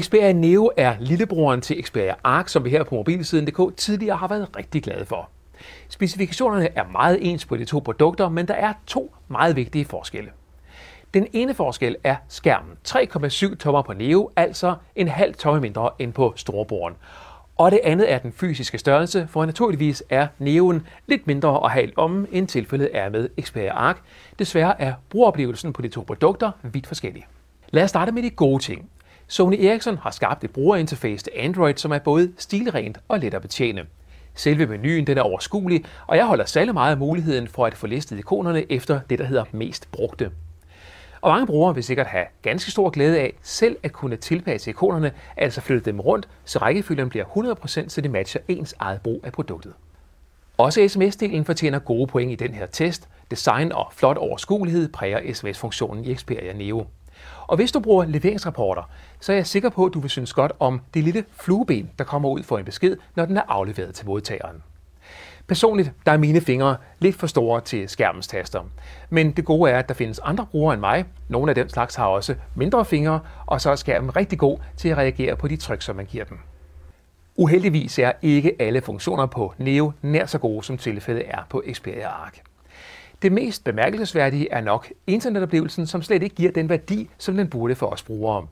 Xperia Neo er lillebroren til Xperia Arc, som vi her på mobilsiden.dk tidligere har været rigtig glade for. Specifikationerne er meget ens på de to produkter, men der er to meget vigtige forskelle. Den ene forskel er skærmen 3,7 tommer på Neo, altså en halv tomme mindre end på storebroren. Og det andet er den fysiske størrelse, for naturligvis er Neoen lidt mindre at have om, end tilfældet er med Xperia Arc. Desværre er brugeroplevelsen på de to produkter vidt forskellig. Lad os starte med de gode ting. Sony Ericsson har skabt et brugerinterface til Android, som er både stilrent og let at betjene. Selve menuen den er overskuelig, og jeg holder særlig meget af muligheden for at få listet ikonerne efter det, der hedder mest brugte. Og mange brugere vil sikkert have ganske stor glæde af selv at kunne tilpasse ikonerne, altså flytte dem rundt, så rækkefølgen bliver 100% så de matcher ens eget brug af produktet. Også sms-delen fortjener gode point i den her test. Design og flot overskuelighed præger sms-funktionen i Xperia Neo. Og hvis du bruger leveringsrapporter, så er jeg sikker på, at du vil synes godt om det lille flueben, der kommer ud for en besked, når den er afleveret til modtageren. Personligt der er mine fingre lidt for store til skærmens taster. Men det gode er, at der findes andre brugere end mig. Nogle af den slags har også mindre fingre, og så er skærmen rigtig god til at reagere på de tryk, som man giver den. Uheldigvis er ikke alle funktioner på Neo nær så gode, som tilfældet er på Xperia Arc. Det mest bemærkelsesværdige er nok internetoplevelsen, som slet ikke giver den værdi, som den burde for os brugere.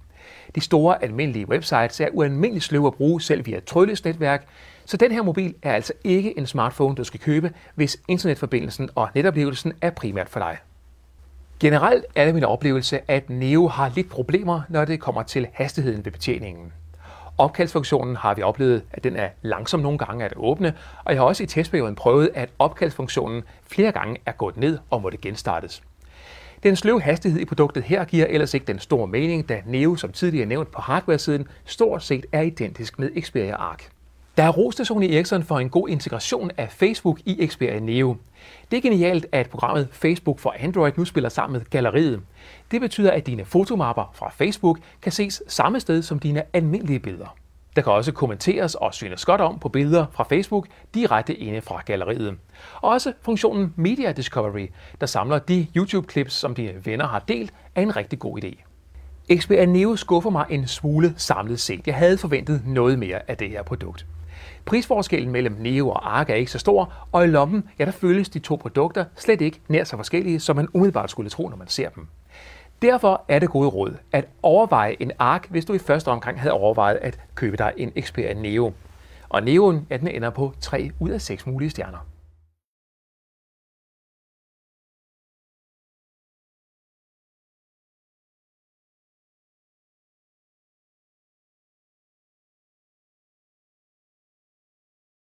De store almindelige websites er ualmindeligt sløve at bruge selv via trådløst netværk, så den her mobil er altså ikke en smartphone, du skal købe, hvis internetforbindelsen og netoplevelsen er primært for dig. Generelt er det min oplevelse, at Neo har lidt problemer, når det kommer til hastigheden ved betjeningen. Opkaldsfunktionen har vi oplevet, at den er langsom nogle gange at åbne, og jeg har også i testperioden prøvet, at opkaldsfunktionen flere gange er gået ned og måtte genstartes. Den sløve hastighed i produktet her giver ellers ikke den store mening, da Neo, som tidligere nævnt på hardware-siden, stort set er identisk med Xperia Arc. Der er rost Sony Ericsson for en god integration af Facebook i Xperia Neo. Det er genialt, at programmet Facebook for Android nu spiller sammen med galleriet. Det betyder, at dine fotomapper fra Facebook kan ses samme sted som dine almindelige billeder. Der kan også kommenteres og synes godt om på billeder fra Facebook direkte inde fra galleriet. Og også funktionen Media Discovery, der samler de YouTube-klips, som dine venner har delt, er en rigtig god idé. Xperia Neo skuffer mig en smule samlet set. Jeg havde forventet noget mere af det her produkt. Prisforskellen mellem Neo og Arc er ikke så stor, og i lommen, ja, der føles de to produkter slet ikke nær så forskellige, som man umiddelbart skulle tro, når man ser dem. Derfor er det gode råd at overveje en ARK, hvis du i første omgang havde overvejet at købe dig en Xperia Neo. Og Neoen, ja, den ender på 3 ud af 6 mulige stjerner.